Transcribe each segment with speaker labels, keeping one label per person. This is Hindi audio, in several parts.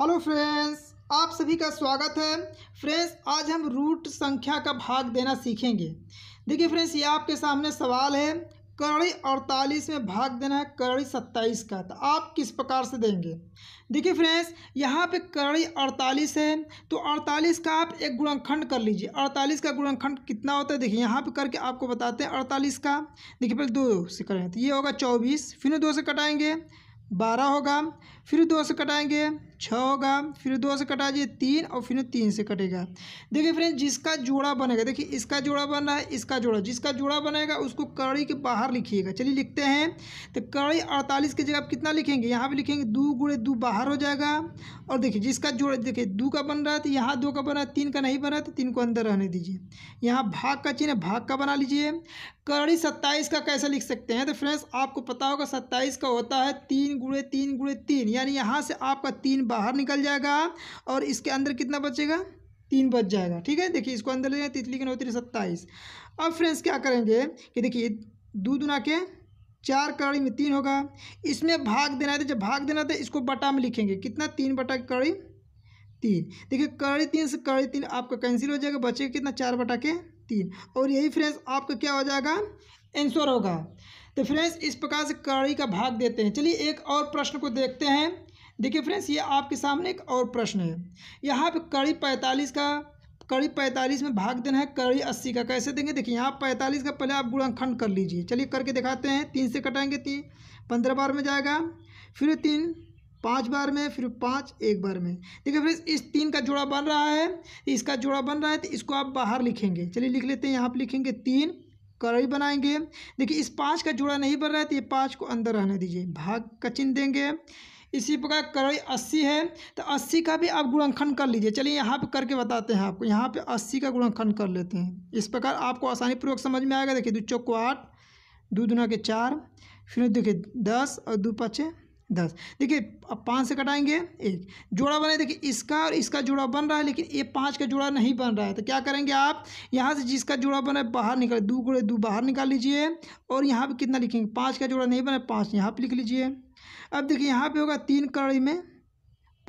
Speaker 1: हेलो फ्रेंड्स आप सभी का स्वागत है फ्रेंड्स आज हम रूट संख्या का भाग देना सीखेंगे देखिए फ्रेंड्स ये आपके सामने सवाल है करड़ी अड़तालीस में भाग देना है करड़ी सत्ताईस का तो आप किस प्रकार से देंगे देखिए फ्रेंड्स यहाँ पे करड़ी अड़तालीस है तो अड़तालीस का आप एक गुणनखंड कर लीजिए अड़तालीस का गुणनखंड कितना होता है देखिए यहाँ पे करके आपको बताते हैं अड़तालीस का देखिए पहले दो से करें तो ये होगा चौबीस फिर दो से कटाएँगे बारह होगा फिर दो से कटाएँगे छः होगा फिर दो से कटा दिए तीन और फिर तीन से कटेगा देखिए फ्रेंड्स जिसका जोड़ा बनेगा देखिए इसका जोड़ा बन रहा है इसका जोड़ा जिसका जोड़ा बनेगा उसको कड़ी के बाहर लिखिएगा चलिए लिखते हैं तो कड़ी अड़तालीस की जगह आप कितना लिखेंगे यहाँ भी लिखेंगे दो गुड़े दो बाहर हो जाएगा और देखिए जिसका जोड़ा देखिए दो का बन रहा है तो यहाँ दो का बना है तीन का नहीं बना तो तीन को अंदर रहने दीजिए यहाँ भाग का चिन्ह भाग का बना लीजिए कड़ी सत्ताईस का कैसे लिख सकते हैं तो फ्रेंड्स आपको पता होगा सत्ताईस का होता है तीन गुड़े तीन गुड़े तीन यानी यहाँ से आपका तीन बाहर निकल जाएगा और इसके अंदर कितना बचेगा तीन बच जाएगा ठीक है देखिए इसको अंदर ले जाए तितली के नौ तीन सत्ताईस अब फ्रेंड्स क्या करेंगे कि देखिए दो दुना के चार कड़ी में तीन होगा इसमें भाग देना है तो जब भाग देना था इसको बटा में लिखेंगे कितना तीन बटा कड़ी तीन देखिए कड़ी तीन से कड़ी तीन आपका कैंसिल हो जाएगा बचेगा कितना चार बटा के तीन और यही फ्रेंड्स आपका क्या हो जाएगा आंसर होगा तो फ्रेंड्स इस प्रकार से कड़ी का भाग देते हैं चलिए एक और प्रश्न को देखते हैं देखिए फ्रेंड्स ये आपके सामने एक और प्रश्न है यहाँ पे कड़ी पैंतालीस का कड़ी पैंतालीस में भाग देना है कड़ी अस्सी का कैसे देंगे देखिए यहाँ पैंतालीस का पहले आप गुणाखंड कर लीजिए चलिए करके दिखाते हैं तीन से कटाएंगे तीन पंद्रह बार में जाएगा फिर तीन पाँच बार में फिर पाँच एक बार में देखिए फ्रेंड्स इस तीन का जोड़ा बन रहा है इसका जोड़ा बन रहा है तो इसको आप बाहर लिखेंगे चलिए लिख लेते हैं यहाँ पर लिखेंगे तीन कड़ी बनाएंगे देखिए इस पाँच का जोड़ा नहीं बन रहा है तो ये पाँच को अंदर रहने दीजिए भाग का चिन्ह देंगे इसी प्रकार कड़ी अस्सी है तो अस्सी का भी आप गुणनखंड कर लीजिए चलिए यहाँ पे करके बताते हैं आपको यहाँ पे अस्सी का गुणनखंड कर लेते हैं इस प्रकार आपको आसानी पूर्वक समझ में आएगा देखिए दो को आठ दो दुना के चार फिर देखिए दस और दो पचे दस देखिए अब पाँच से कटाएंगे एक जोड़ा बने देखिए इसका और इसका जोड़ा बन रहा है लेकिन ये पाँच का जोड़ा नहीं बन रहा है तो क्या करेंगे आप यहाँ से जिसका जोड़ा बना है बाहर निकाल दो गुड़े दो बाहर निकाल लीजिए और यहाँ पर कितना लिखेंगे पाँच का जोड़ा नहीं बना पाँच यहाँ पर लिख लीजिए अब देखिए यहाँ पर होगा तीन कड़ी में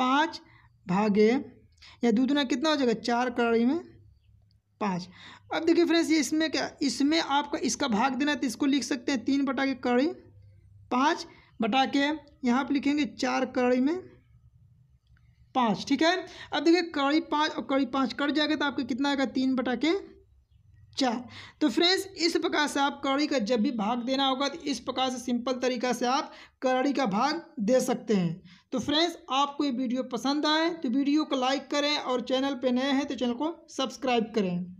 Speaker 1: पाँच भागे या दो दुना कितना हो जाएगा चार कड़ी में पाँच अब देखिए फ्रेंड्स ये इसमें क्या इसमें आपका इसका भाग देना है तो इसको लिख सकते हैं तीन बटा के कड़ी पाँच बटा के यहाँ पर लिखेंगे चार कड़ी में पाँच ठीक है अब देखिए कड़ी पाँच और कड़ी पाँच कट जाएगा तो आपके कितना आएगा तीन बटा के चार तो फ्रेंड्स इस प्रकार से आप कड़ी का जब भी भाग देना होगा तो इस प्रकार से सिंपल तरीका से आप कड़ी का भाग दे सकते हैं तो फ्रेंड्स आपको ये वीडियो पसंद आए तो वीडियो को लाइक करें और चैनल पे नए हैं तो चैनल को सब्सक्राइब करें